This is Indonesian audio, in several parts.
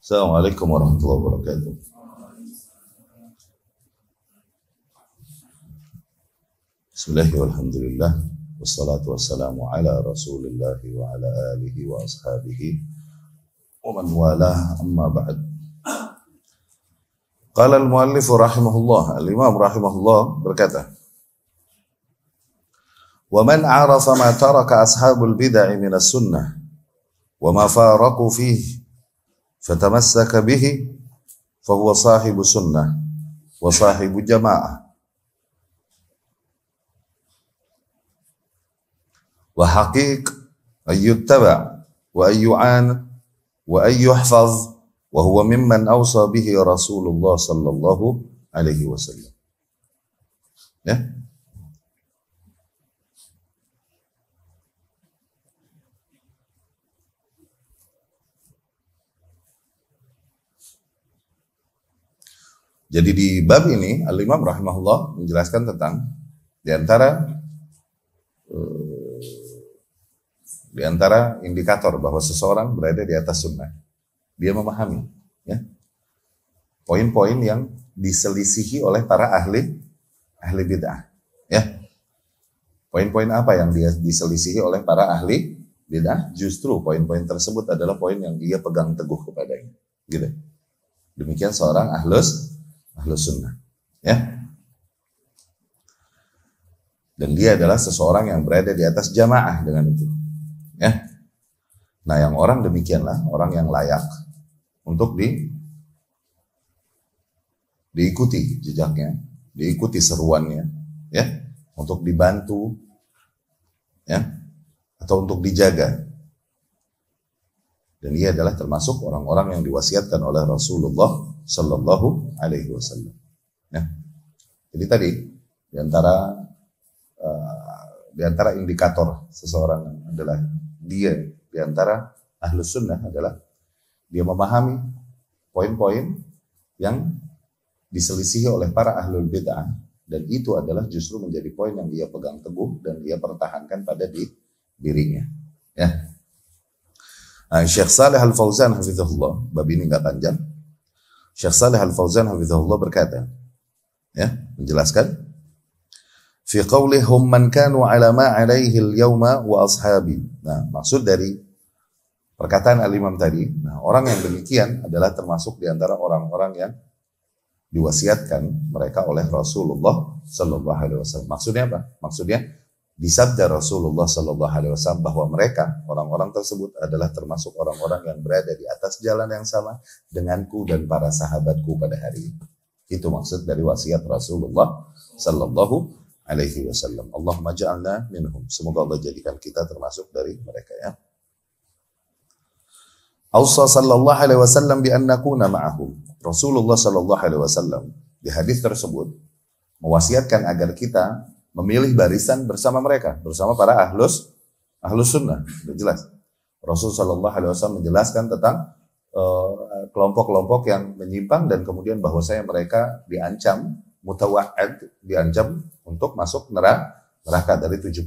السلام عليكم ورحمة الله وبركاته بسم الله والحمد لله والصلاة والسلام على رسول الله وعلى آله وأصحابه ومن والاه أما بعد قال المؤلف رحمه الله الإمام رحمه الله بركاته ومن عرف ما ترك أصحاب البدع من السنة وما فارقوا فيه فتمسك به فهو صاحب سنة وصاحب جماعة وحقيق أن يتبع وأن يعان وأن يحفظ وهو ممن أوصى به رسول الله صلى الله عليه وسلم. Yeah. إيه؟ Jadi di bab ini Al-Imam rahimahullah menjelaskan tentang di antara eh, di antara indikator bahwa seseorang berada di atas sunnah. Dia memahami ya poin-poin yang diselisihi oleh para ahli ahli bid'ah ya. Poin-poin apa yang dia diselisihi oleh para ahli bid'ah? Justru poin-poin tersebut adalah poin yang dia pegang teguh kepadanya. Gitu. Demikian seorang ahlus ahlu sunnah. Ya. Dan dia adalah seseorang yang berada di atas jamaah dengan itu. Ya. Nah yang orang demikianlah orang yang layak untuk di diikuti jejaknya, diikuti seruannya, ya, untuk dibantu, ya, atau untuk dijaga dan ia adalah termasuk orang-orang yang diwasiatkan oleh Rasulullah Shallallahu Alaihi Wasallam. Nah, jadi tadi diantara uh, eh, diantara indikator seseorang adalah dia diantara ahlus sunnah adalah dia memahami poin-poin yang diselisihi oleh para ahlul bid'ah dan itu adalah justru menjadi poin yang dia pegang teguh dan dia pertahankan pada di dirinya ya Nah, Syekh Saleh Al Fauzan hafizahullah, bab ini nggak panjang. Syekh Saleh Al Fauzan hafizahullah berkata, ya, menjelaskan fi qawlihum man kanu ala ma alaihi al-yawma wa ashabi. Nah, maksud dari perkataan Al-Imam tadi, nah orang yang demikian adalah termasuk di antara orang-orang yang diwasiatkan mereka oleh Rasulullah sallallahu alaihi wasallam. Maksudnya apa? Maksudnya Disabda Rasulullah Shallallahu Alaihi Wasallam bahwa mereka orang-orang tersebut adalah termasuk orang-orang yang berada di atas jalan yang sama denganku dan para sahabatku pada hari itu. Itu maksud dari wasiat Rasulullah Shallallahu Alaihi Wasallam. Allah majalna minhum. Semoga Allah jadikan kita termasuk dari mereka ya. Aussa sallallahu alaihi wasallam bi annakuna ma'ahum. Rasulullah sallallahu alaihi wasallam di hadis tersebut mewasiatkan agar kita memilih barisan bersama mereka, bersama para ahlus ahlus sunnah. Sudah jelas. Rasul Shallallahu Alaihi Wasallam menjelaskan tentang kelompok eh, kelompok-kelompok yang menyimpang dan kemudian bahwa bahwasanya mereka diancam mutawaid diancam untuk masuk neraka neraka dari 72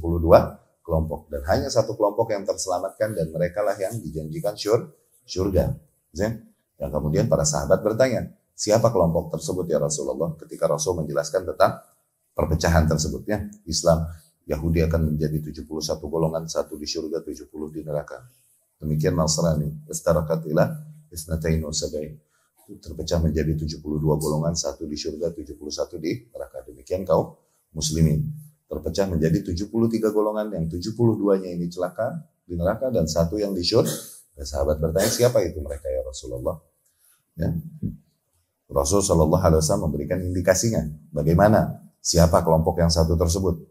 kelompok dan hanya satu kelompok yang terselamatkan dan mereka lah yang dijanjikan syur, syurga. Dan kemudian para sahabat bertanya, siapa kelompok tersebut ya Rasulullah ketika Rasul menjelaskan tentang perpecahan tersebut ya. Islam Yahudi akan menjadi 71 golongan, satu di surga, 70 di neraka. Demikian Nasrani, istarakatilah ilah, isnatain wasabain. Terpecah menjadi 72 golongan, satu di surga, 71 di neraka. Demikian kaum muslimin. Terpecah menjadi 73 golongan, yang 72-nya ini celaka di neraka, dan satu yang di surga. Dan sahabat bertanya, siapa itu mereka ya Rasulullah? Ya. Rasul Shallallahu Alaihi Wasallam memberikan indikasinya bagaimana Siapa kelompok yang satu tersebut?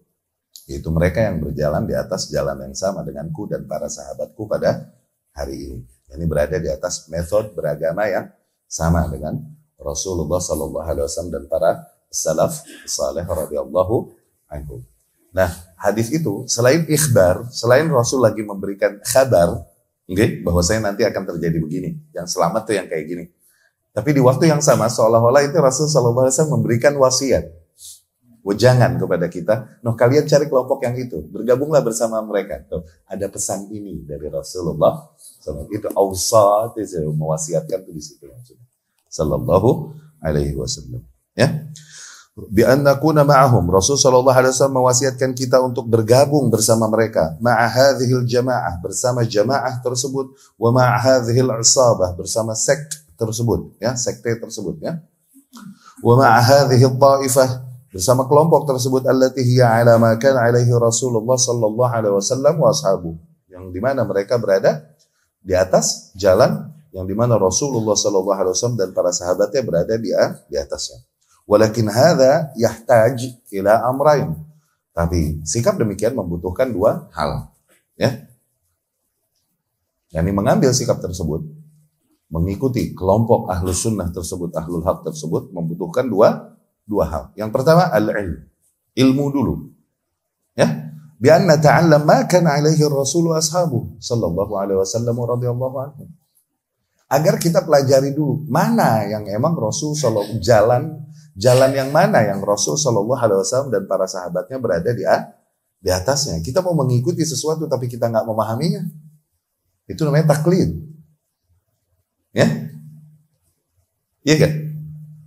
Yaitu mereka yang berjalan di atas jalan yang sama denganku dan para sahabatku pada hari ini. Ini berada di atas metode beragama yang sama dengan Rasulullah Shallallahu Alaihi Wasallam dan para salaf saleh radhiyallahu anhu. Nah, hadis itu selain ikhbar, selain Rasul lagi memberikan kabar, okay, saya nanti akan terjadi begini. Yang selamat tuh yang kayak gini. Tapi di waktu yang sama seolah-olah itu Rasul Shallallahu Alaihi Wasallam memberikan wasiat wejangan kepada kita. Noh kalian cari kelompok yang itu, bergabunglah bersama mereka. Tuh, ada pesan ini dari Rasulullah. Itu awsat, itu mewasiatkan di situ langsung. Sallallahu alaihi wasallam. Ya. Bi annakuna ma'ahum. Rasul sallallahu alaihi wasallam mewasiatkan kita untuk bergabung bersama mereka. Ma'ahadhil jamaah, bersama jamaah tersebut. Wa ma'ahadhil asabah, bersama sekte tersebut. Ya, sekte tersebut. Ya. Wa ma'ahadhil ta'ifah, bersama kelompok tersebut allatihiya ala ma alaihi Rasulullah sallallahu alaihi wasallam wa ashabu yang di mana mereka berada di atas jalan yang di mana Rasulullah sallallahu alaihi wasallam dan para sahabatnya berada di ah, di atasnya. Walakin hadza yahtaj ila amrain. Tapi sikap demikian membutuhkan dua hal, ya. mengambil sikap tersebut, mengikuti kelompok ahlus sunnah tersebut, ahlul hak tersebut membutuhkan dua dua hal. Yang pertama al-ilm, ilmu dulu. Ya, bianna ta'allam ma kana alaihi Rasul ashabu sallallahu alaihi wasallam radhiyallahu anhu. Agar kita pelajari dulu mana yang emang Rasul sallallahu jalan jalan yang mana yang Rasul sallallahu alaihi wasallam dan para sahabatnya berada di di atasnya. Kita mau mengikuti sesuatu tapi kita nggak memahaminya. Itu namanya taklid. Ya? Iya kan?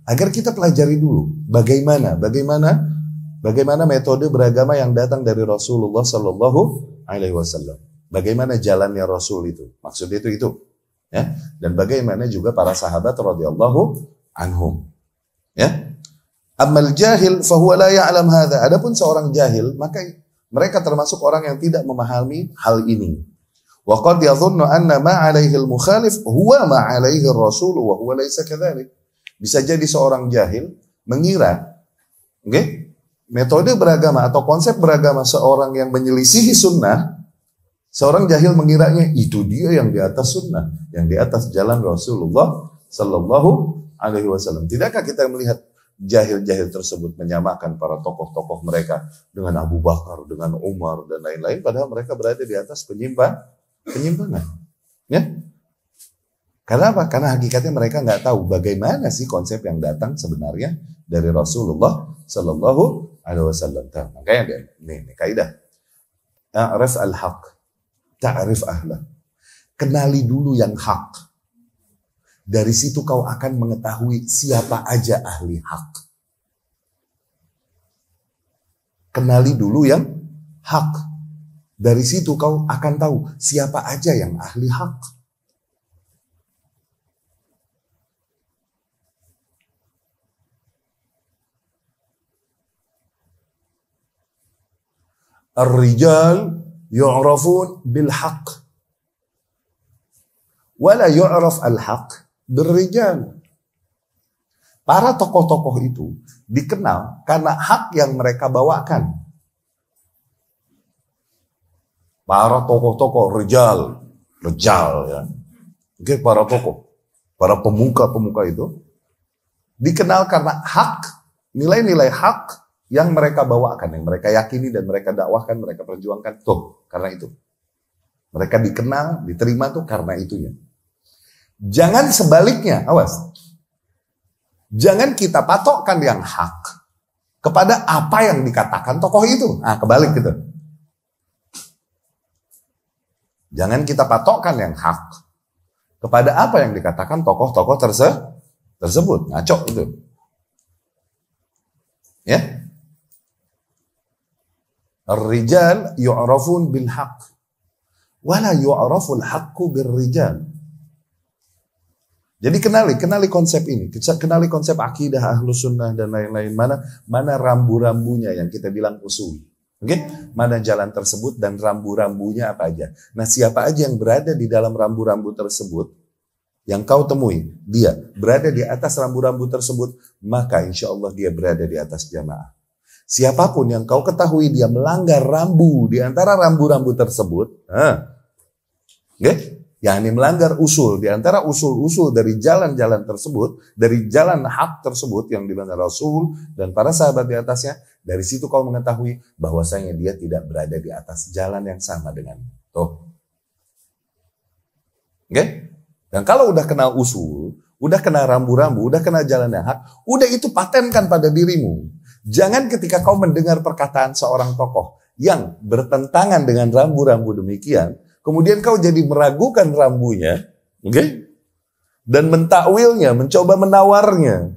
Agar kita pelajari dulu bagaimana, bagaimana, bagaimana metode beragama yang datang dari Rasulullah Shallallahu Alaihi Wasallam. Bagaimana jalannya Rasul itu? Maksudnya itu itu, ya. Dan bagaimana juga para sahabat radhiyallahu anhum, ya. Amal jahil fahuwa la ya'lam hadha. Adapun seorang jahil, maka mereka termasuk orang yang tidak memahami hal ini. Wa qad yadhunnu anna ma 'alaihi al-mukhalif huwa ma 'alaihi ar-rasul wa huwa laysa kadhalik. Bisa jadi seorang jahil mengira, oke, okay, metode beragama atau konsep beragama seorang yang menyelisihi sunnah, seorang jahil mengiranya itu dia yang di atas sunnah, yang di atas jalan Rasulullah Shallallahu Alaihi Wasallam. Tidakkah kita melihat jahil-jahil tersebut menyamakan para tokoh-tokoh mereka dengan Abu Bakar, dengan Umar dan lain-lain, padahal mereka berada di atas penyimpan, penyimpangan, ya? Karena apa? Karena hakikatnya mereka nggak tahu bagaimana sih konsep yang datang sebenarnya dari Rasulullah Shallallahu Alaihi Wasallam. Nah, makanya dia, nih, nih kaidah. Ta'rif al haq, ta'rif ahla. Kenali dulu yang hak. Dari situ kau akan mengetahui siapa aja ahli hak. Kenali dulu yang hak. Dari situ kau akan tahu siapa aja yang ahli hak. الرجال يعرفون بالحق bil يعرف الحق بالرجال Para tokoh-tokoh itu dikenal karena hak yang mereka bawakan. Para tokoh-tokoh rejal rejal ya. Oke, para tokoh, para pemuka-pemuka itu dikenal karena hak, nilai-nilai hak yang mereka bawakan, yang mereka yakini dan mereka dakwahkan, mereka perjuangkan tuh karena itu. Mereka dikenal, diterima tuh karena itunya. Jangan sebaliknya, awas. Jangan kita patokkan yang hak kepada apa yang dikatakan tokoh itu. ah kebalik gitu. Jangan kita patokkan yang hak kepada apa yang dikatakan tokoh-tokoh terse tersebut. Ngaco itu. Ya, Ar-rijal yu'rafun bil haqq wala yu'raful haqqu bir rijal. Jadi kenali, kenali konsep ini, kenali konsep akidah ahlu sunnah dan lain-lain. Mana mana rambu-rambunya yang kita bilang usul. Oke, okay? mana jalan tersebut dan rambu-rambunya apa aja. Nah siapa aja yang berada di dalam rambu-rambu tersebut, yang kau temui, dia berada di atas rambu-rambu tersebut, maka insya Allah dia berada di atas jamaah. Siapapun yang kau ketahui dia melanggar rambu di antara rambu-rambu tersebut, nah, okay? Ya, ini melanggar usul di antara usul-usul dari jalan-jalan tersebut, dari jalan hak tersebut yang dibenarkan Rasul dan para sahabat di atasnya, dari situ kau mengetahui bahwasanya dia tidak berada di atas jalan yang sama dengan itu. Oke? Okay? Dan kalau udah kenal usul, udah kenal rambu-rambu, udah kenal jalan yang hak, udah itu patenkan pada dirimu. Jangan ketika kau mendengar perkataan seorang tokoh yang bertentangan dengan rambu-rambu demikian, kemudian kau jadi meragukan rambunya, oke? Okay? Dan mentakwilnya, mencoba menawarnya.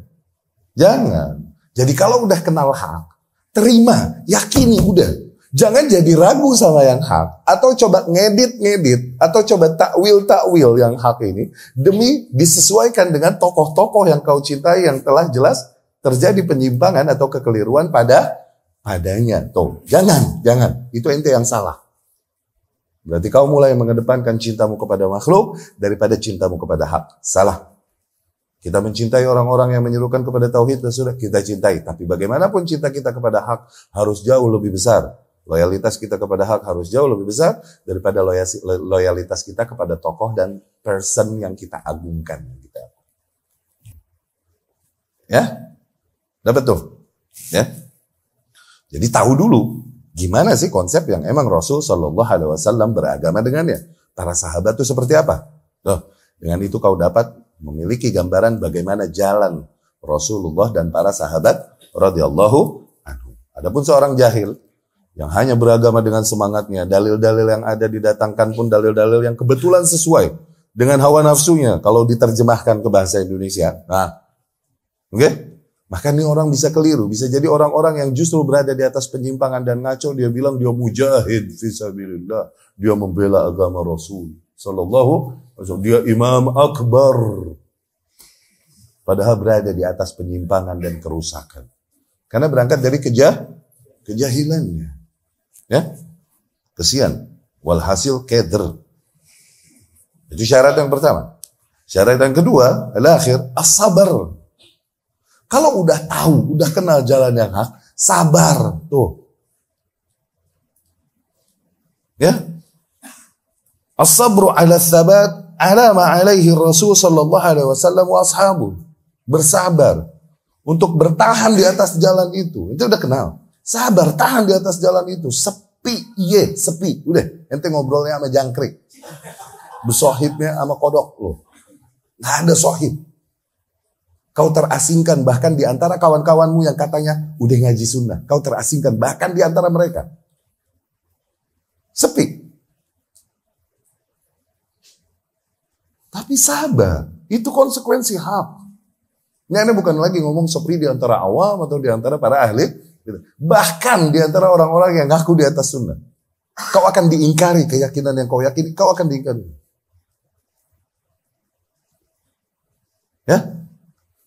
Jangan. Jadi kalau udah kenal hak, terima, yakini udah. Jangan jadi ragu sama yang hak atau coba ngedit-ngedit atau coba takwil-takwil yang hak ini demi disesuaikan dengan tokoh-tokoh yang kau cintai yang telah jelas terjadi penyimpangan atau kekeliruan pada padanya. Tuh, jangan, jangan. Itu ente yang salah. Berarti kau mulai mengedepankan cintamu kepada makhluk daripada cintamu kepada hak. Salah. Kita mencintai orang-orang yang menyerukan kepada tauhid dan ya sudah kita cintai. Tapi bagaimanapun cinta kita kepada hak harus jauh lebih besar. Loyalitas kita kepada hak harus jauh lebih besar daripada loyalitas kita kepada tokoh dan person yang kita agungkan. Gitu. Ya, Dapat tuh. Ya. Jadi tahu dulu gimana sih konsep yang emang Rasul Shallallahu Alaihi Wasallam beragama dengannya. Para sahabat tuh seperti apa? Loh, dengan itu kau dapat memiliki gambaran bagaimana jalan Rasulullah dan para sahabat radhiyallahu anhu. Adapun seorang jahil yang hanya beragama dengan semangatnya, dalil-dalil yang ada didatangkan pun dalil-dalil yang kebetulan sesuai dengan hawa nafsunya kalau diterjemahkan ke bahasa Indonesia. Nah, oke? Okay? Maka ini orang bisa keliru, bisa jadi orang-orang yang justru berada di atas penyimpangan dan ngaco dia bilang dia mujahid fisabilillah, dia membela agama Rasul sallallahu dia imam akbar. Padahal berada di atas penyimpangan dan kerusakan. Karena berangkat dari kejah kejahilannya. Ya? Kesian. Walhasil keder. Itu syarat yang pertama. Syarat yang kedua, al-akhir, as-sabar. Kalau udah tahu, udah kenal jalan yang hak, sabar tuh. Ya. As-sabru ala thabat ala ma alaihi Rasul sallallahu alaihi wasallam wa ashabu. Bersabar untuk bertahan di atas jalan itu. Itu udah kenal. Sabar tahan di atas jalan itu. Sepi, ye, iya, sepi. Udah, ente ngobrolnya sama jangkrik. Besohibnya sama kodok loh. Gak ada sohib. Kau terasingkan bahkan di antara kawan-kawanmu yang katanya udah ngaji sunnah. Kau terasingkan bahkan di antara mereka. Sepi. Tapi sabar. itu konsekuensi hak. Ini ini bukan lagi ngomong sepi di antara awam atau di antara para ahli. Gitu. Bahkan di antara orang-orang yang ngaku di atas sunnah. Kau akan diingkari keyakinan yang kau yakini. Kau akan diingkari. Ya,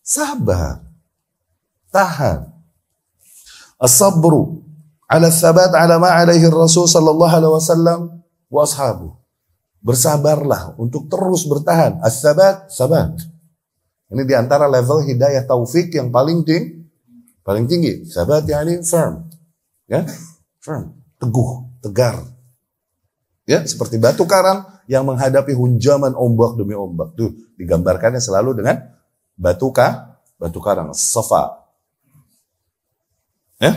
Sabar. Tahan. As-sabru ala sabat ala ma alaihi Rasul sallallahu alaihi wasallam wa ashabu. Bersabarlah untuk terus bertahan. As-sabat, sabat. Ini diantara level hidayah taufik yang paling tinggi. Paling tinggi. Sabat yakni firm. Ya? Firm. Teguh, tegar. Ya, seperti batu karang yang menghadapi hunjaman ombak demi ombak. Tuh, digambarkannya selalu dengan batu ka, batu karang, Safa. Ya?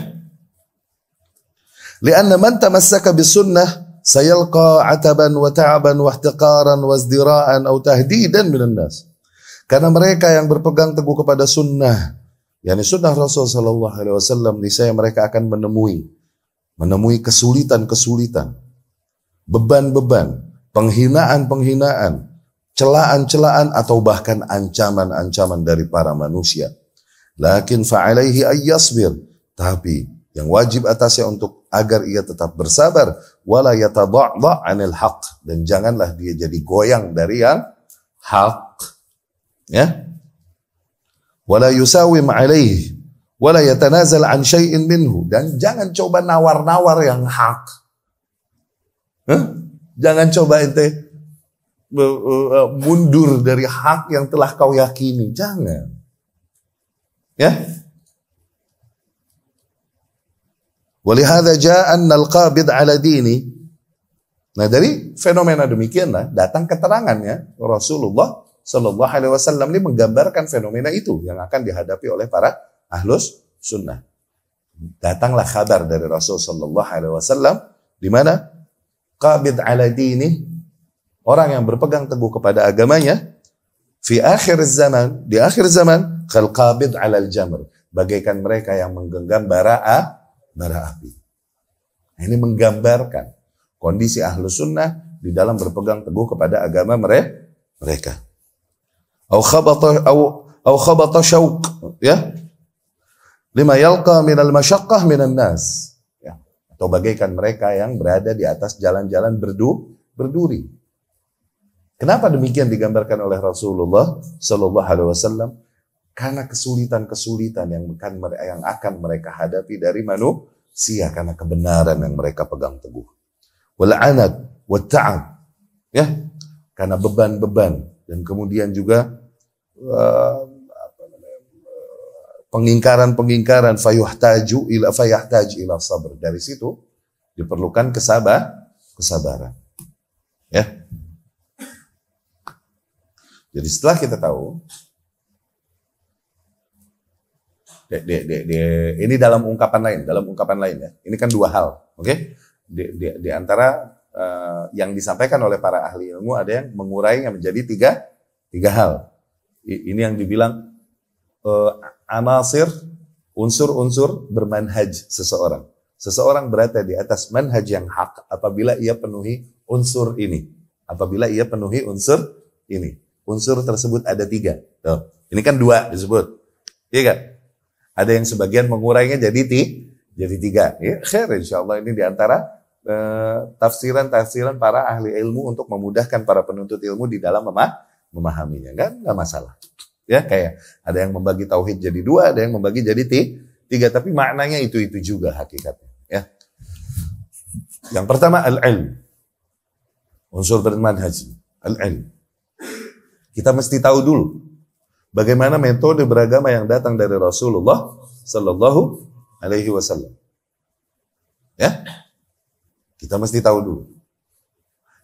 Lianna man tamassaka sunnah sayalqa ataban wa ta'aban wa ihtiqaran wa izdira'an aw Karena mereka yang berpegang teguh kepada sunnah, yakni sunnah Rasul sallallahu alaihi wasallam, niscaya mereka akan menemui menemui kesulitan-kesulitan, beban-beban, penghinaan-penghinaan, celaan-celaan atau bahkan ancaman-ancaman dari para manusia. Lakin fa'alaihi ayyasbir. Tapi yang wajib atasnya untuk agar ia tetap bersabar. Wala anil haq. Dan janganlah dia jadi goyang dari yang haq. Ya. Wala yusawim alaihi. Wala yatanazal an syai'in minhu. Dan jangan coba nawar-nawar yang hak. Huh? Jangan coba ente mundur dari hak yang telah kau yakini. Jangan. Ya. Walihada ja'an nalqabid ala dini. Nah dari fenomena demikianlah datang keterangannya Rasulullah Shallallahu Alaihi Wasallam ini menggambarkan fenomena itu yang akan dihadapi oleh para ahlus sunnah. Datanglah kabar dari Rasul Shallallahu Alaihi Wasallam di mana qabid ala dini Orang yang berpegang teguh kepada agamanya fi akhir zaman, di akhir zaman khalqabid 'alal jamr, bagaikan mereka yang menggenggam bara a bara api. Nah, ini menggambarkan kondisi ahlu sunnah di dalam berpegang teguh kepada agama mereka. Au khabata au au khabata syauq ya. Lima yalqa min al masyaqqah min an nas. Ya. Atau bagaikan mereka yang berada di atas jalan-jalan berdu berduri Kenapa demikian digambarkan oleh Rasulullah Shallallahu Alaihi Wasallam? Karena kesulitan-kesulitan yang akan yang akan mereka hadapi dari manusia karena kebenaran yang mereka pegang teguh. Wal'anat, wata'ab, ya, karena beban-beban dan kemudian juga eh, eh, pengingkaran-pengingkaran fayuhtaju ila fayahtaj ila sabr. Dari situ diperlukan kesabar, kesabaran. Ya. Jadi setelah kita tahu, de, de, de, de, ini dalam ungkapan lain, dalam ungkapan lain ya. Ini kan dua hal, oke? Okay? Di, antara uh, yang disampaikan oleh para ahli ilmu ada yang yang menjadi tiga tiga hal. I, ini yang dibilang uh, eh, anasir unsur-unsur bermanhaj seseorang. Seseorang berada di atas manhaj yang hak apabila ia penuhi unsur ini. Apabila ia penuhi unsur ini unsur tersebut ada tiga. Tuh. Ini kan dua disebut. Iya kan? Ada yang sebagian mengurainya jadi ti, jadi tiga. Ya, khair insya Allah ini diantara eh, tafsiran-tafsiran para ahli ilmu untuk memudahkan para penuntut ilmu di dalam memah memahaminya. Kan nggak masalah. Ya kayak ada yang membagi tauhid jadi dua, ada yang membagi jadi ti, tiga. Tapi maknanya itu itu juga hakikatnya. Ya. Yang pertama al-ilm. Unsur bermanhaj. Al-ilm. Kita mesti tahu dulu bagaimana metode beragama yang datang dari Rasulullah Sallallahu Alaihi Wasallam. Ya, kita mesti tahu dulu.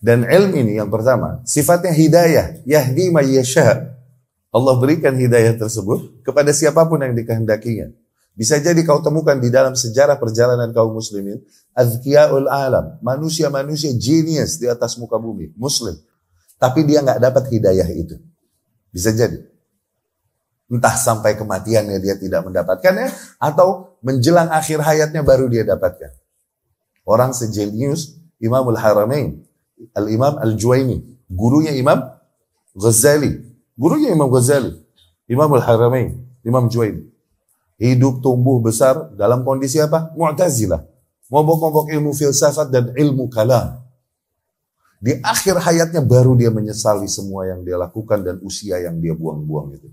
Dan ilmu ini yang pertama, sifatnya hidayah, yahdi ma yasha. Allah berikan hidayah tersebut kepada siapapun yang dikehendakinya. Bisa jadi kau temukan di dalam sejarah perjalanan kaum muslimin, azkiyaul alam, manusia-manusia genius di atas muka bumi, muslim, tapi dia nggak dapat hidayah itu. Bisa jadi. Entah sampai kematiannya dia tidak mendapatkannya atau menjelang akhir hayatnya baru dia dapatkan. Orang sejenius Imamul Haramain, Al-Imam Al-Juwaini, gurunya Imam Ghazali, gurunya Imam Ghazali, Imamul Haramain, Imam Juwaini. Hidup tumbuh besar dalam kondisi apa? Mu'tazilah. Ngobok-ngobok ilmu filsafat dan ilmu kalam di akhir hayatnya baru dia menyesali semua yang dia lakukan dan usia yang dia buang-buang itu.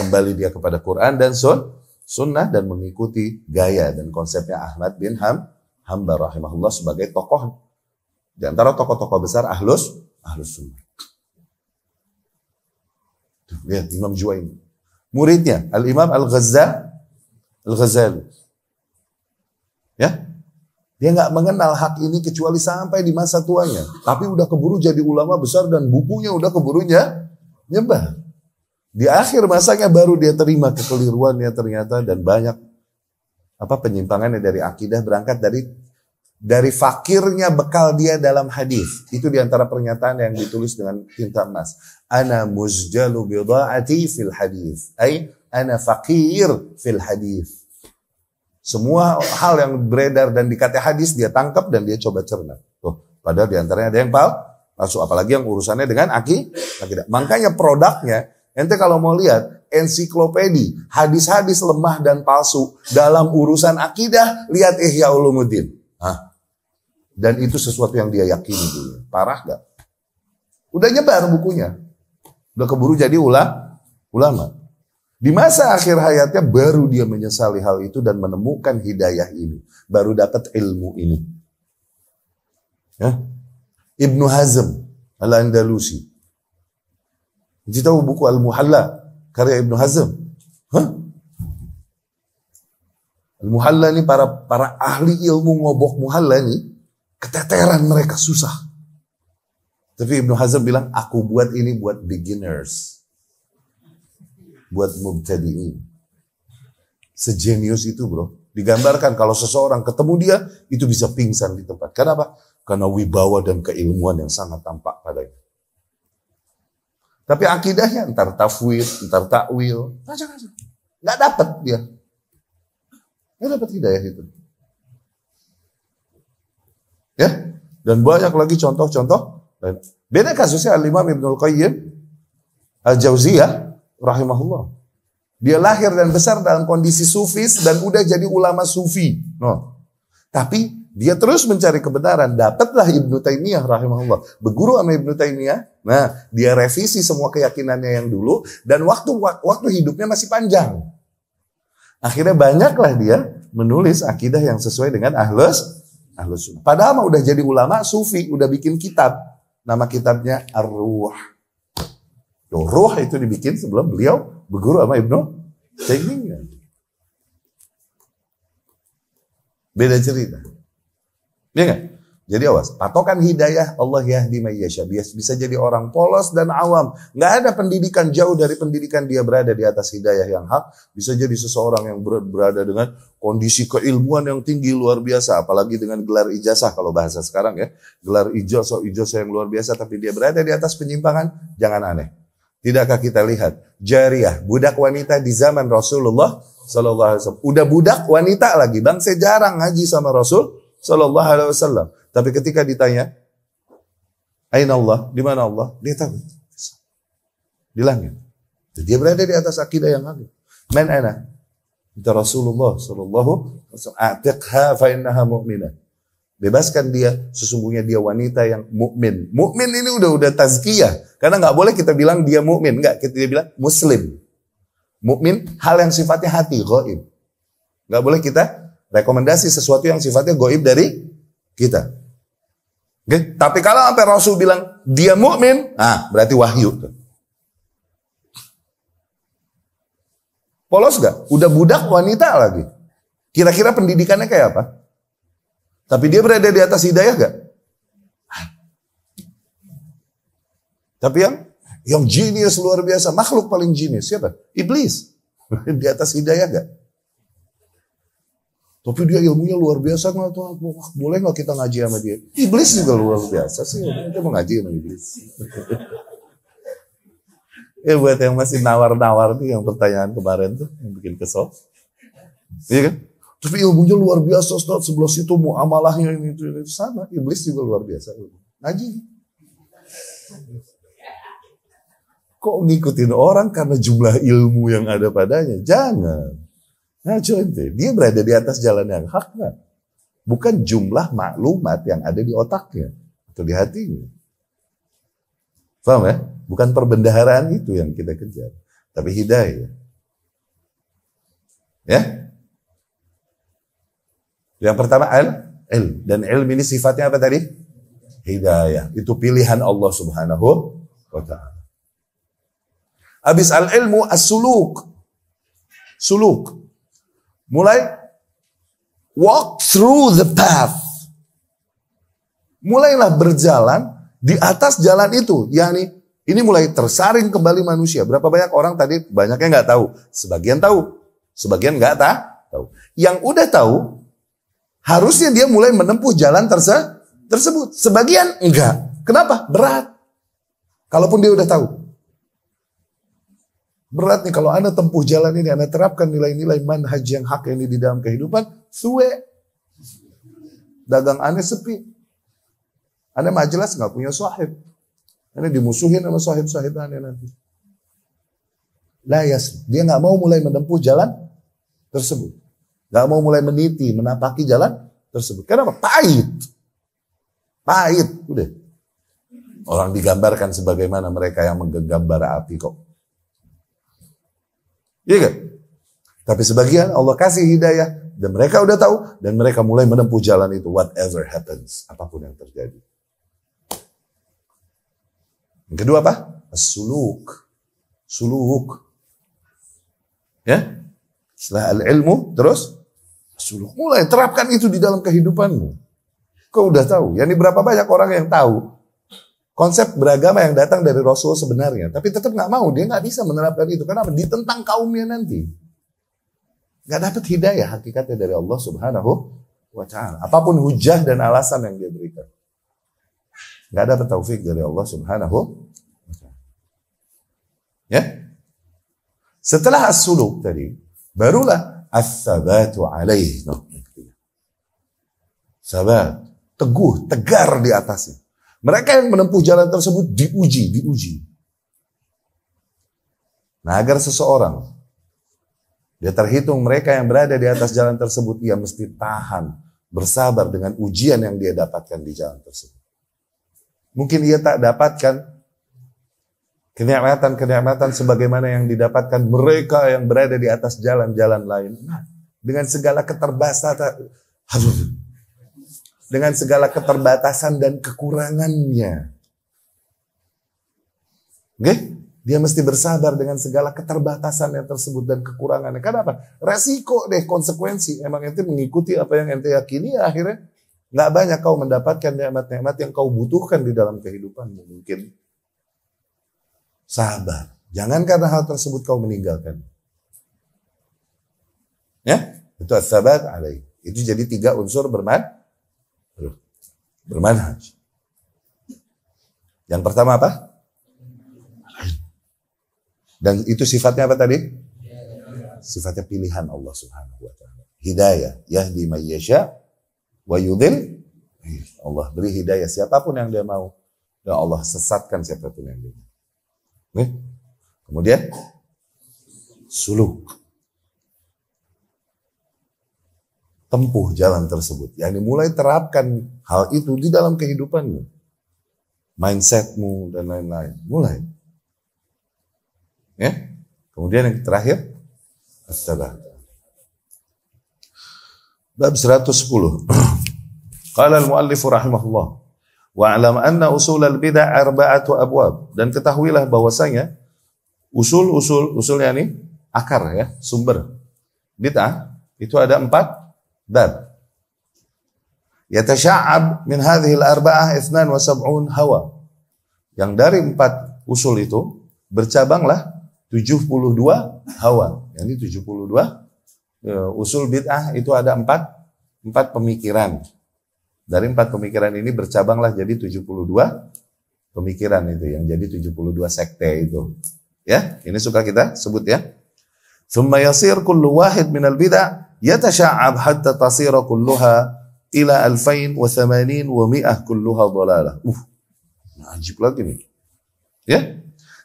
Kembali dia kepada Quran dan sun, sunnah dan mengikuti gaya dan konsepnya Ahmad bin Ham, Hamba rahimahullah sebagai tokoh di antara tokoh-tokoh besar ahlus ahlus sunnah. Lihat Imam ini. Muridnya Al Imam Al Ghazal, Al Ghazal, Ya, dia nggak mengenal hak ini kecuali sampai di masa tuanya. Tapi udah keburu jadi ulama besar dan bukunya udah keburunya nyebar. Di akhir masanya baru dia terima kekeliruannya ternyata dan banyak apa penyimpangannya dari akidah berangkat dari dari fakirnya bekal dia dalam hadis. Itu diantara pernyataan yang ditulis dengan tinta emas. Ana muzjalu bidaati fil hadis. Ay, ana fakir fil hadis. Semua hal yang beredar dan dikata hadis dia tangkap dan dia coba cerna. Tuh, padahal diantaranya ada yang pal, palsu. Apalagi yang urusannya dengan aki, akidah. Makanya produknya, ente kalau mau lihat ensiklopedi, hadis-hadis lemah dan palsu dalam urusan akidah, lihat Ihya Ulumuddin. Hah? Dan itu sesuatu yang dia yakini dulu. Parah gak? Udah nyebar bukunya. Udah keburu jadi ulah, ulama. Di masa akhir hayatnya baru dia menyesali hal itu dan menemukan hidayah ini. Baru dapat ilmu ini. Ya? Ibnu Hazm Al-Andalusi. Jadi tahu buku Al-Muhalla karya Ibnu Hazm? Hah? Al-Muhalla ini para para ahli ilmu ngobok muhalla ini keteteran mereka susah. Tapi Ibnu Hazm bilang aku buat ini buat beginners buat mubtadi'in. Sejenius itu bro. Digambarkan kalau seseorang ketemu dia, itu bisa pingsan di tempat. Kenapa? Karena wibawa dan keilmuan yang sangat tampak padanya. Tapi akidahnya entar tafwid, entar takwil, Nggak dapat dia. Nggak dapat hidayah itu. Ya, dan banyak lagi contoh-contoh. Beda kasusnya Al-Imam Ibnul Qayyim Al-Jauziyah rahimahullah. Dia lahir dan besar dalam kondisi sufis dan udah jadi ulama sufi. No. Tapi dia terus mencari kebenaran. Dapatlah Ibnu Taimiyah rahimahullah. Berguru sama Ibnu Taimiyah. Nah, dia revisi semua keyakinannya yang dulu dan waktu waktu hidupnya masih panjang. Akhirnya banyaklah dia menulis akidah yang sesuai dengan ahlus ahlus sunnah. Padahal mah udah jadi ulama sufi, udah bikin kitab. Nama kitabnya Ar-Ruh. Yang itu dibikin sebelum beliau berguru sama Ibnu Taimiyah. Beda cerita. Ya enggak? Jadi awas, patokan hidayah Allah yahdi mayyasha. Bisa jadi orang polos dan awam. Nggak ada pendidikan jauh dari pendidikan dia berada di atas hidayah yang hak. Bisa jadi seseorang yang berada dengan kondisi keilmuan yang tinggi luar biasa. Apalagi dengan gelar ijazah kalau bahasa sekarang ya. Gelar ijazah, ijazah yang luar biasa. Tapi dia berada di atas penyimpangan, jangan aneh. Tidakkah kita lihat jariah budak wanita di zaman Rasulullah Sallallahu Alaihi Wasallam. Udah budak wanita lagi bang, saya jarang ngaji sama Rasul Sallallahu Alaihi Wasallam. Tapi ketika ditanya, Aina Allah, di mana Allah? Dia tahu di langit. Dia berada di atas akidah yang agung. Man ana? Rasulullah Sallallahu Alaihi Wasallam. Atiqha fa innaha mu'minah. Bebaskan dia, sesungguhnya dia wanita yang mukmin. Mukmin ini udah udah tazkiyah, karena nggak boleh kita bilang dia mukmin, nggak kita dia bilang muslim. Mukmin hal yang sifatnya hati, goib. Nggak boleh kita rekomendasi sesuatu yang sifatnya goib dari kita. Okay? Tapi kalau sampai Rasul bilang dia mukmin, ah berarti wahyu. Polos gak? Udah budak wanita lagi. Kira-kira pendidikannya kayak apa? Tapi dia berada di atas hidayah gak? Tapi yang yang genius luar biasa, makhluk paling jenius siapa? Iblis. di atas hidayah gak? Tapi dia ilmunya luar biasa nggak Boleh nggak kita ngaji sama dia? Iblis juga luar biasa sih. Dia mau ngaji sama iblis. ya buat yang masih nawar-nawar nih yang pertanyaan kemarin tuh yang bikin kesel. Iya kan? Tapi ilmunya luar biasa Ustaz, sebelah situ mau amalahnya ini itu, ini sana. Iblis juga luar biasa ilmu. Ngaji. Kok ngikutin orang karena jumlah ilmu yang ada padanya? Jangan. Nah, cuy, dia berada di atas jalan yang hak kan? Bukan jumlah maklumat yang ada di otaknya atau di hatinya. Paham ya? Bukan perbendaharaan itu yang kita kejar, tapi hidayah. Ya? Yang pertama al ilm dan ilm ini sifatnya apa tadi? Hidayah. Itu pilihan Allah Subhanahu wa taala. Habis al ilmu as-suluk. Suluk. Mulai walk through the path. Mulailah berjalan di atas jalan itu, yakni ini mulai tersaring kembali manusia. Berapa banyak orang tadi banyaknya nggak tahu, sebagian tahu, sebagian nggak tahu. Yang udah tahu Harusnya dia mulai menempuh jalan terse tersebut. Sebagian enggak. Kenapa? Berat. Kalaupun dia udah tahu. Berat nih kalau Anda tempuh jalan ini, Anda terapkan nilai-nilai manhaj yang hak ini di dalam kehidupan, suwe. Dagang Anda sepi. Anda majelas nggak punya sahib. Anda dimusuhin sama sahib-sahib Anda nanti. Layas, dia nggak mau mulai menempuh jalan tersebut. Gak mau mulai meniti, menapaki jalan tersebut. Kenapa? Pahit. Pahit. Udah. Orang digambarkan sebagaimana mereka yang menggenggam bara api kok. Iya kan? Tapi sebagian Allah kasih hidayah dan mereka udah tahu dan mereka mulai menempuh jalan itu whatever happens, apapun yang terjadi. Yang kedua apa? suluk Suluk. Ya? Setelah al-ilmu terus Rasulullah. Mulai terapkan itu di dalam kehidupanmu. Kau udah tahu. ya ini berapa banyak orang yang tahu konsep beragama yang datang dari Rasul sebenarnya. Tapi tetap nggak mau. Dia nggak bisa menerapkan itu. karena Kenapa? Ditentang kaumnya nanti. Nggak dapat hidayah hakikatnya dari Allah subhanahu wa ta'ala. Apapun hujah dan alasan yang dia berikan. Nggak dapat taufik dari Allah subhanahu wa ta'ala. Ya? Setelah as-suluk tadi, barulah as-sabatu alaih. Sabat, teguh, tegar di atasnya. Mereka yang menempuh jalan tersebut diuji, diuji. Nah, agar seseorang dia terhitung mereka yang berada di atas jalan tersebut, ia mesti tahan, bersabar dengan ujian yang dia dapatkan di jalan tersebut. Mungkin ia tak dapatkan Kenikmatan-kenikmatan sebagaimana yang didapatkan mereka yang berada di atas jalan-jalan lain. dengan segala keterbatasan, dengan segala keterbatasan dan kekurangannya. Oke? Okay? Dia mesti bersabar dengan segala keterbatasan yang tersebut dan kekurangannya. Kenapa? Resiko deh, konsekuensi. Emang itu mengikuti apa yang ente yakini, akhirnya nggak banyak kau mendapatkan nikmat-nikmat yang kau butuhkan di dalam kehidupan mungkin. Sabar, Jangan karena hal tersebut kau meninggalkan. Ya, itu sabar alaih. Itu jadi tiga unsur berman bermanhaj. Yang pertama apa? Dan itu sifatnya apa tadi? Sifatnya pilihan Allah Subhanahu wa taala. Hidayah, yahdi may yasha wa yudhil. Eh, Allah beri hidayah siapapun yang dia mau dan ya Allah sesatkan siapapun yang dia mau. Okay. Kemudian suluk. Tempuh jalan tersebut. Yang dimulai terapkan hal itu di dalam kehidupanmu. Mindsetmu dan lain-lain. Mulai. Ya. Kemudian yang terakhir. Astagfirullah Bab 110. Qala al-muallifu rahimahullah. Wa alam anna usul al bidah arba'atu abwab. Dan ketahuilah bahwasanya usul-usul, usulnya ini akar ya, sumber. Bid'ah itu ada empat bab. Yatasha'ab min hadhihi al-arba'ah ithnan wa sab'un hawa. Yang dari empat usul itu bercabanglah 72 hawa. Jadi yani 72 usul bid'ah itu ada empat empat pemikiran. Dari empat pemikiran ini bercabanglah jadi 72 pemikiran itu yang jadi 72 sekte itu. Ya, ini suka kita sebut ya. ثم يصير كل واحد من البدع يتشعب حتى تصير كلها إلى 2080 و100 كلها ضلالة. Uh, ajib lagi nih. Ya.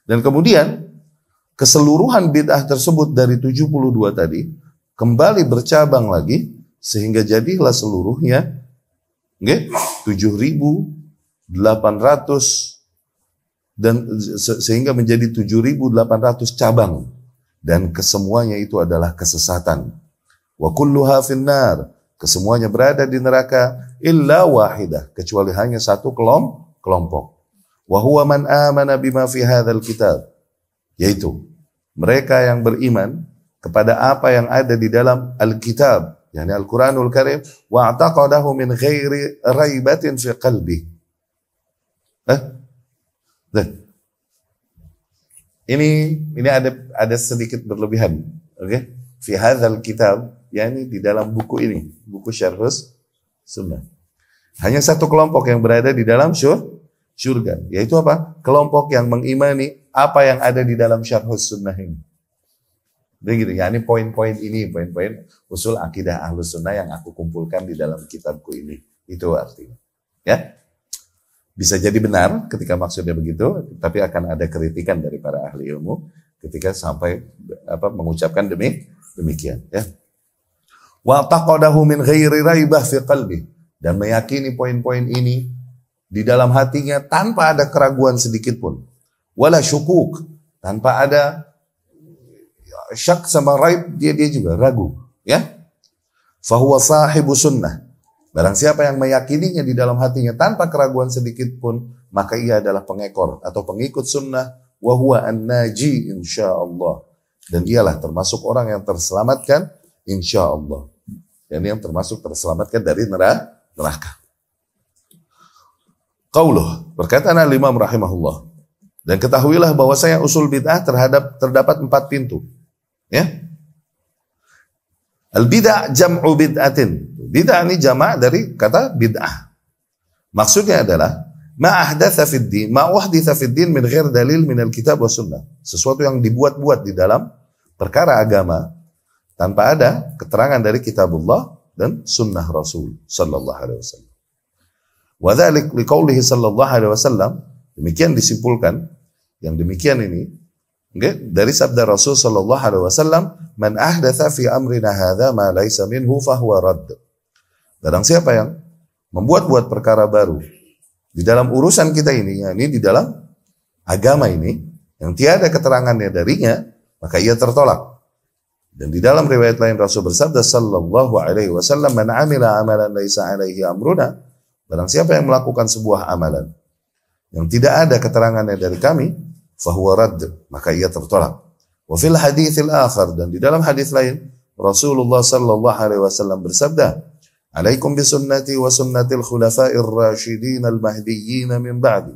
Dan kemudian keseluruhan bid'ah tersebut dari 72 tadi kembali bercabang lagi sehingga jadilah seluruhnya Nggih? 7.800 dan se sehingga menjadi 7.800 cabang dan kesemuanya itu adalah kesesatan. Wa kulluha finnar. Kesemuanya berada di neraka illa wahidah kecuali hanya satu kelom, kelompok. Wa huwa man amana bima fi hadzal kitab. Yaitu mereka yang beriman kepada apa yang ada di dalam Alkitab يعني القرآن الكريم واعتقده من غير ريبة في fi qalbi. Tuh. Eh? Ini ini ada ada sedikit berlebihan. Oke. Okay? Fi hadzal kitab, yakni di dalam buku ini, buku Syarhus Sunnah. Hanya satu kelompok yang berada di dalam syur, surga, yaitu apa? Kelompok yang mengimani apa yang ada di dalam Syarhus Sunnah ini. Jadi gitu, ya ini poin-poin ini, poin-poin usul akidah ahlus sunnah yang aku kumpulkan di dalam kitabku ini. Itu artinya. Ya, bisa jadi benar ketika maksudnya begitu, tapi akan ada kritikan dari para ahli ilmu ketika sampai apa mengucapkan demi demikian. Ya. Wa taqadahu min ghairi raibah fi qalbi dan meyakini poin-poin ini di dalam hatinya tanpa ada keraguan sedikit pun. Wala syukuk tanpa ada syak sama raib dia dia juga ragu, ya. Fahuwa sahibu sunnah. Barang siapa yang meyakininya di dalam hatinya tanpa keraguan sedikit pun, maka ia adalah pengekor atau pengikut sunnah wa huwa an-naji insyaallah. Dan dialah termasuk orang yang terselamatkan insyaallah. Dan yang termasuk terselamatkan dari neraka. Qauluh, berkaitan Al-Imam rahimahullah. Dan ketahuilah bahwa saya usul bid'ah terhadap terdapat empat pintu. Ya. Al bid'ah jam'u bid'atin. Bid'ah ini jama' dari kata bid'ah. Maksudnya adalah ma'ahdatha fid din, ma'uhditha fid din min ghair dalil min al-kitab wa sunnah. Sesuatu yang dibuat-buat di dalam perkara agama tanpa ada keterangan dari kitabullah dan sunnah Rasul sallallahu alaihi wasallam. Wa dzalik liqaulihi sallallahu alaihi wasallam, demikian disimpulkan yang demikian ini Okay? Dari sabda Rasul sallallahu alaihi wasallam, "Man ahdatha fi amrina hadha ma laisa minhu fahuwa radd." Barang siapa yang membuat-buat perkara baru di dalam urusan kita ini, ya ini di dalam agama ini yang tiada keterangannya darinya, maka ia tertolak. Dan di dalam riwayat lain Rasul bersabda sallallahu alaihi wasallam, "Man amila amalan laisa alaihi amruna" Barang siapa yang melakukan sebuah amalan yang tidak ada keterangannya dari kami, fahuwa radd, maka ia tertolak. Wa fil haditsil akhar dan di dalam hadis lain Rasulullah sallallahu alaihi wasallam bersabda, "Alaikum bi sunnati wa sunnatil khulafa'ir rasyidin al-mahdiyyin min ba'di."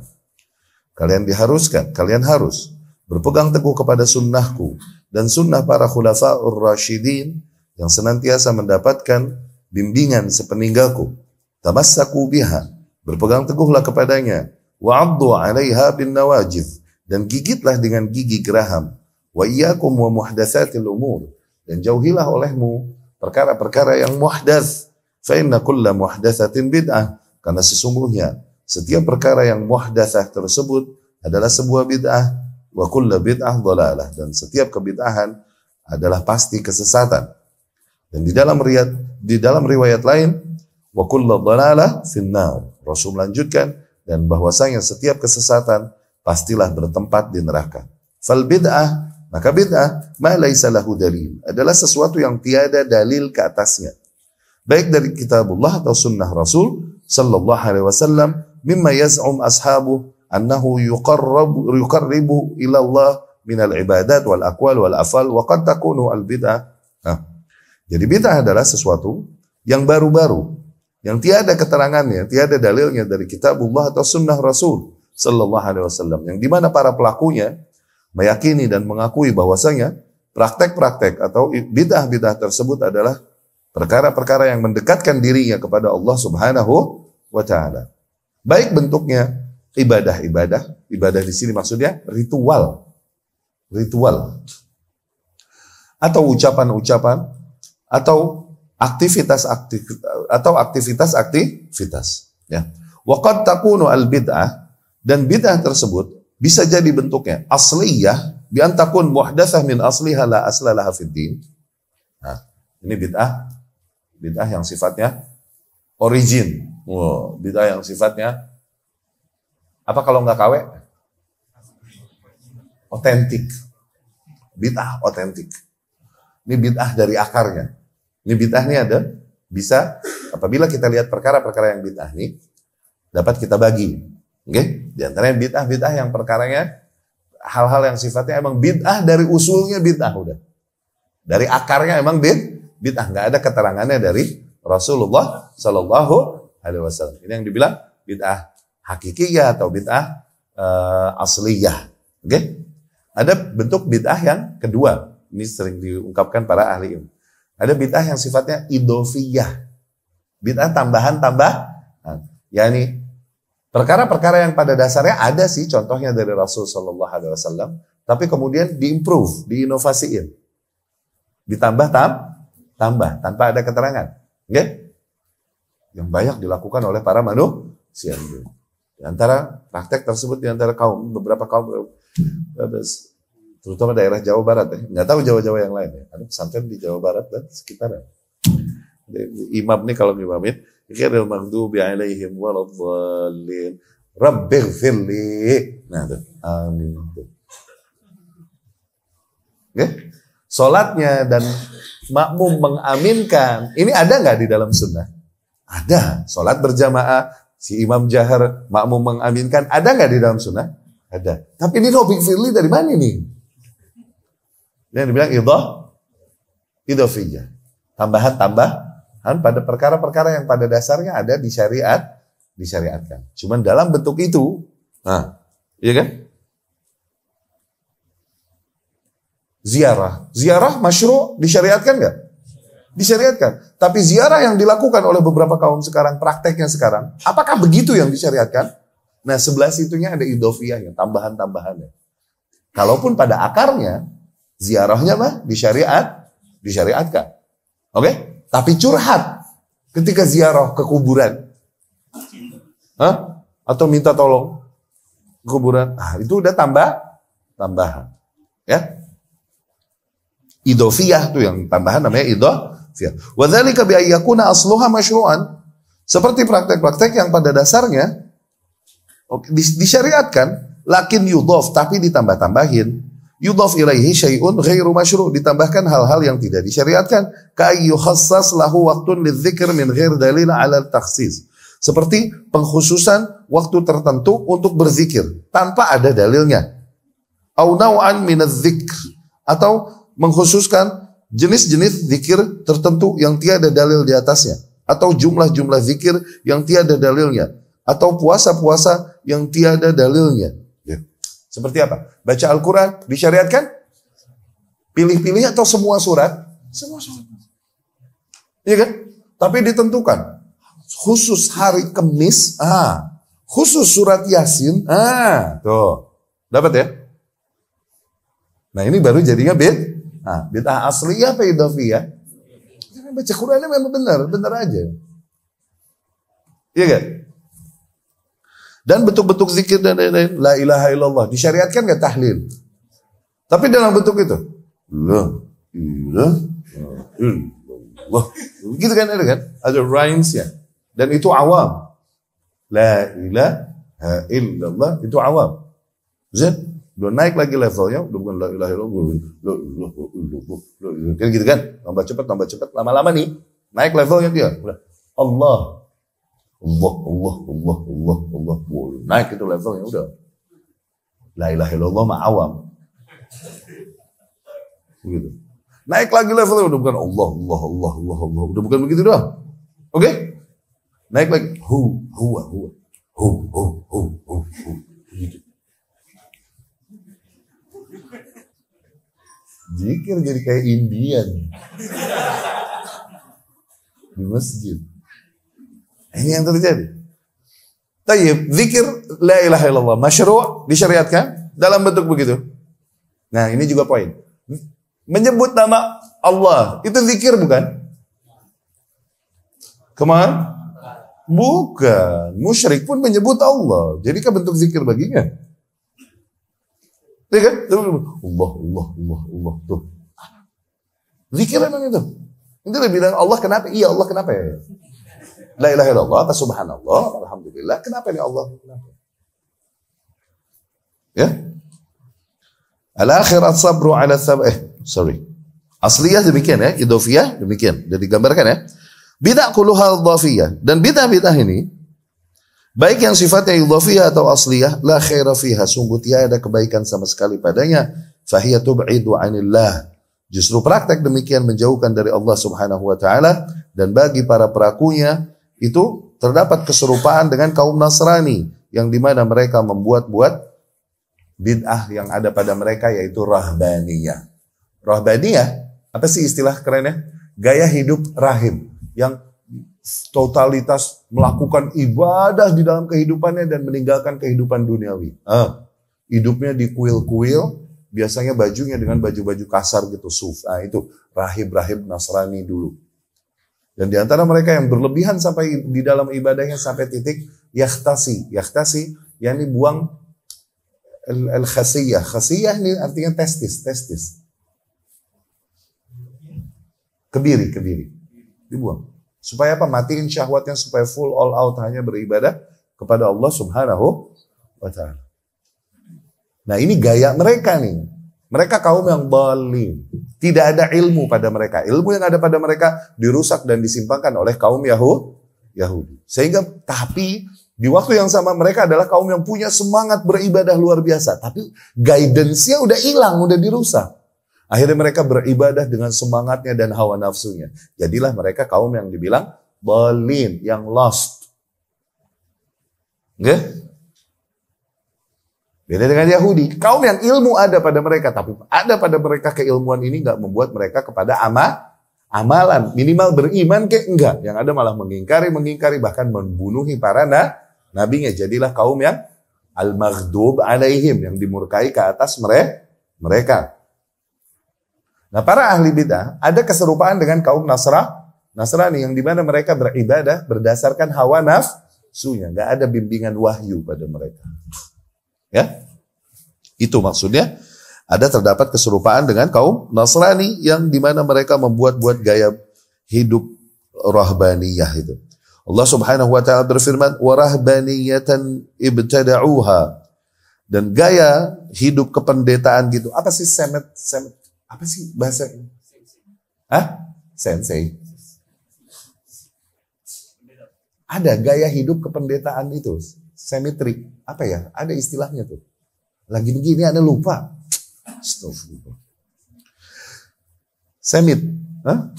Kalian diharuskan, kalian harus berpegang teguh kepada sunnahku dan sunnah para khulafa'ur rasyidin yang senantiasa mendapatkan bimbingan sepeninggalku. Tamassaku biha, berpegang teguhlah kepadanya wa 'addu 'alaiha bin nawajidh dan gigitlah dengan gigi geraham wa iyyakum wa muhdatsatil umur dan jauhilah olehmu perkara-perkara yang muhdats fa inna kulla muhdatsatin bid'ah karena sesungguhnya setiap perkara yang muhdatsah tersebut adalah sebuah bid'ah wa kulla bid'ah dhalalah dan setiap kebid'ahan adalah pasti kesesatan dan di dalam riwayat di dalam riwayat lain wa kullu dhalalah finnar Rasul melanjutkan dan bahwasanya setiap kesesatan pastilah bertempat di neraka. Fal bid'ah, maka bid'ah ma laisa lahu dalil adalah sesuatu yang tiada dalil ke atasnya. Baik dari kitabullah atau sunnah Rasul sallallahu alaihi wasallam mimma yaz'um ashabu annahu yuqarrabu yuqarribu ila Allah min al-ibadat wal aqwal wal afal wa qad takunu al-bid'ah. Nah, jadi bid'ah adalah sesuatu yang baru-baru yang tiada keterangannya, tiada dalilnya dari kitabullah atau sunnah Rasul Sallallahu Alaihi Wasallam yang dimana para pelakunya meyakini dan mengakui bahwasanya praktek-praktek atau bidah-bidah tersebut adalah perkara-perkara yang mendekatkan dirinya kepada Allah Subhanahu wa taala. Baik bentuknya ibadah-ibadah, ibadah di sini maksudnya ritual. Ritual. Atau ucapan-ucapan atau aktivitas aktif atau aktivitas aktivitas ya. Waqad takunu al-bid'ah dan bid'ah tersebut bisa jadi bentuknya asliyah ya, muhdasah min asliha la aslalaha fid din. Nah, ini bid'ah bid'ah yang sifatnya origin. Wow, bid'ah yang sifatnya apa kalau nggak KW? Otentik. Bid'ah otentik. Ini bid'ah dari akarnya. Ini bid'ah ini ada bisa apabila kita lihat perkara-perkara yang bid'ah ini dapat kita bagi Okay? Di antaranya bid'ah-bid'ah yang perkaranya hal-hal yang sifatnya emang bid'ah dari usulnya bid'ah udah. Dari akarnya emang bid bid'ah nggak ada keterangannya dari Rasulullah Shallallahu Alaihi Wasallam. Ini yang dibilang bid'ah hakikiyah atau bid'ah e, asliyah. Oke? Okay? Ada bentuk bid'ah yang kedua. Ini sering diungkapkan para ahli ilmu. Ada bid'ah yang sifatnya idofiyah. Bid'ah tambahan tambah. Nah, yakni Perkara-perkara yang pada dasarnya ada sih contohnya dari Rasul Shallallahu Alaihi Wasallam, tapi kemudian diimprove, diinovasiin, ditambah tam, tambah tanpa ada keterangan, okay? Yang banyak dilakukan oleh para manusia itu. Di antara praktek tersebut di antara kaum beberapa kaum terutama daerah Jawa Barat ya. Nggak tahu Jawa-Jawa yang lain ya. Ada pesantren di Jawa Barat dan sekitarnya. Imam nih kalau ngimamin ya. غير المغضوب عليهم ولا الضالين رب اغفر لي nah امين okay? Solatnya dan makmum mengaminkan ini ada nggak di dalam sunnah ada solat berjamaah si imam jahar makmum mengaminkan ada nggak di dalam sunnah ada tapi ini nobik firli dari mana nih yang dibilang idoh idofiyah tambahan tambah Kan pada perkara-perkara yang pada dasarnya ada di syariat, disyariatkan. Cuman dalam bentuk itu, nah, iya kan? Ziarah, ziarah masyru disyariatkan nggak? Disyariatkan. Tapi ziarah yang dilakukan oleh beberapa kaum sekarang, prakteknya sekarang, apakah begitu yang disyariatkan? Nah, sebelah situnya ada yang tambahan-tambahannya. Kalaupun pada akarnya, ziarahnya mah disyariat, disyariatkan. Oke? Okay? Tapi curhat ketika ziarah ke kuburan. Hah? Atau minta tolong ke kuburan. Ah, itu udah tambah tambahan. Ya. idofiah tuh yang tambahan namanya idofiyah. Wadali bi ayyakuna asluha masyru'an. Seperti praktek-praktek yang pada dasarnya disyariatkan lakin yudof tapi ditambah-tambahin yudhaf ilaihi syai'un ghairu masyru' ditambahkan hal-hal yang tidak disyariatkan ka yukhassas lahu waqtun lidzikr min ghair dalil 'ala takhsis seperti pengkhususan waktu tertentu untuk berzikir tanpa ada dalilnya au naw'an min dzikr atau mengkhususkan jenis-jenis zikir tertentu yang tiada dalil di atasnya atau jumlah-jumlah zikir yang tiada dalilnya atau puasa-puasa yang tiada dalilnya seperti apa? Baca Al-Quran disyariatkan? Pilih-pilih atau semua surat? Semua surat. Iya kan? Tapi ditentukan. Khusus hari Kemis, ah, khusus surat Yasin, ah, tuh. Dapat ya? Nah ini baru jadinya bid. Ah, bid'ah asli apa idhafiyah? ya? baca Qurannya memang benar, benar aja. Iya kan? Dan bentuk-bentuk zikir dan lain-lain. La ilaha illallah. Disyariatkan nggak tahlil? Tapi dalam bentuk itu. La ilaha illallah. Begitu kan ada kan? Ada rhymes ya. Dan itu awam. La ilaha illallah. Itu awam. Zat. Udah naik lagi levelnya, udah bukan la ilaha illallah. La ilaha illallah. Kan gitu kan? Tambah cepat, tambah cepat. Lama-lama nih, naik levelnya dia. Allah Allah, Allah, Allah, Allah, Allah, Allah. Naik itu levelnya udah. La ilaha illallah ma awam. Begitu. Naik lagi levelnya udah bukan Allah, Allah, Allah, Allah, Allah. Udah bukan begitu dah. Oke? Okay? Naik lagi. Hu, hu, hu. Hu, hu, hu, hu, hu. Begitu. Jikir jadi kayak Indian. Di masjid. Ini yang terjadi. Tapi zikir la ilaha illallah masyru' disyariatkan dalam bentuk begitu. Nah, ini juga poin. Menyebut nama Allah itu zikir bukan? Kemar? Bukan. Musyrik pun menyebut Allah. Jadi kan bentuk zikir baginya. Ya kan? Allah, Allah, Allah, Allah. Tuh. Zikir memang itu. Itu dia bilang Allah kenapa? Iya Allah kenapa ya? La ilaha illallah atau subhanallah, alhamdulillah. Kenapa ini Allah? Kenapa? Ya? Al akhirat sabru ala sab eh sorry. Asliyah demikian ya, idofiyah demikian. Jadi gambarkan ya. Bidah kuluhal dhafiyah dan bidah-bidah ini Baik yang sifatnya idofiyah atau asliyah, la khaira fiha. Sungguh tiada kebaikan sama sekali padanya. Fahiyya tub'idu anillah. Justru praktek demikian menjauhkan dari Allah subhanahu wa ta'ala. Dan bagi para perakunya, itu terdapat keserupaan dengan kaum Nasrani yang dimana mereka membuat-buat bid'ah yang ada pada mereka yaitu rahbaniyah. Rahbaniyah apa sih istilah kerennya? Gaya hidup rahim yang totalitas melakukan ibadah di dalam kehidupannya dan meninggalkan kehidupan duniawi. Ah, hidupnya di kuil-kuil, biasanya bajunya dengan baju-baju kasar gitu suf. Ah itu rahib-rahib Nasrani dulu. Dan di antara mereka yang berlebihan sampai di dalam ibadahnya sampai titik yahtasi. Yahtasi yakni buang al khasiyah. Khasiyah ini artinya testis, testis. Kebiri, kebiri. Dibuang. Supaya apa? Matiin syahwatnya supaya full all out hanya beribadah kepada Allah Subhanahu wa taala. Nah, ini gaya mereka nih. Mereka kaum yang balim. Tidak ada ilmu pada mereka. Ilmu yang ada pada mereka dirusak dan disimpangkan oleh kaum Yahudi. Sehingga tapi di waktu yang sama mereka adalah kaum yang punya semangat beribadah luar biasa. Tapi guidance-nya udah hilang, udah dirusak. Akhirnya mereka beribadah dengan semangatnya dan hawa nafsunya. Jadilah mereka kaum yang dibilang balim, yang lost. Oke? Okay? Beda dengan Yahudi, kaum yang ilmu ada pada mereka, tapi ada pada mereka keilmuan ini nggak membuat mereka kepada ama amalan minimal beriman ke enggak. Yang ada malah mengingkari, mengingkari bahkan membunuhi para nah, nabinya. Jadilah kaum yang al-maghdub alaihim yang dimurkai ke atas mereka. mereka. Nah, para ahli bidah ada keserupaan dengan kaum Nasrani Nasrani yang di mana mereka beribadah berdasarkan hawa nafsunya, nggak ada bimbingan wahyu pada mereka. Ya. Itu maksudnya ada terdapat keserupaan dengan kaum Nasrani yang dimana mereka membuat-buat gaya hidup rahbaniyah itu. Allah Subhanahu wa taala berfirman, "Wa ibtada'uha." Dan gaya hidup kependetaan gitu. Apa sih semet semet? Apa sih bahasa ini? Hah? Sensei. Ada gaya hidup kependetaan itu semetrik. Apa ya? Ada istilahnya tuh. Lagi begini ada lupa. Astagfirullah. Semit. Hah?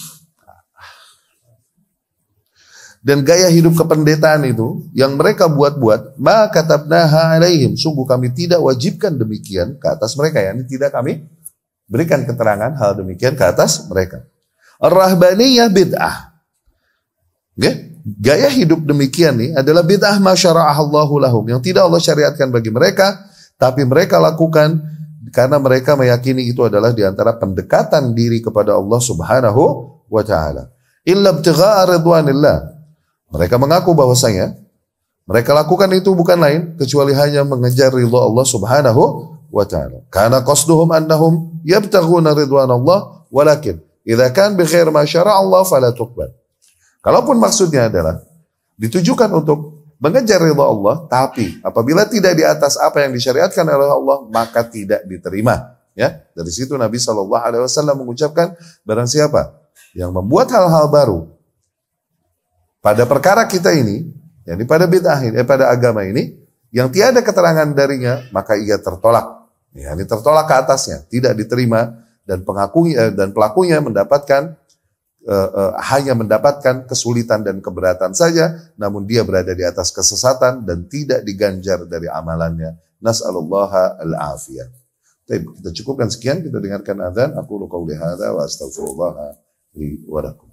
Dan gaya hidup kependetaan itu yang mereka buat-buat, ma katabnaha alaihim. Sungguh kami tidak wajibkan demikian ke atas mereka. Ya. Ini tidak kami berikan keterangan hal demikian ke atas mereka. Rahbaniyah bid'ah. Okay? gaya hidup demikian nih adalah bid'ah Allahu lahum yang tidak Allah syariatkan bagi mereka tapi mereka lakukan karena mereka meyakini itu adalah diantara pendekatan diri kepada Allah Subhanahu wa taala. Illa ridwanillah. Mereka mengaku bahwasanya mereka lakukan itu bukan lain kecuali hanya mengejar ridho Allah Subhanahu wa taala. Karena qasduhum annahum yabtaghuna ridwan Allah walakin idza kan bi khair ma syara'a Allah fala tuqbal. Kalaupun maksudnya adalah ditujukan untuk mengejar ridha Allah, tapi apabila tidak di atas apa yang disyariatkan oleh Allah, maka tidak diterima. Ya, dari situ Nabi Shallallahu Alaihi Wasallam mengucapkan, barang siapa yang membuat hal-hal baru pada perkara kita ini, yakni pada bid'ah ini, eh, pada agama ini, yang tiada keterangan darinya, maka ia tertolak. Ya, ini tertolak ke atasnya, tidak diterima dan pengakui dan pelakunya mendapatkan Eh, eh, hanya mendapatkan kesulitan dan keberatan saja, namun dia berada di atas kesesatan dan tidak diganjar dari amalannya. Nas'alullah al-afiyah. Baik, kita cukupkan sekian, kita dengarkan azan. Aku lukau lihada wa astagfirullah wa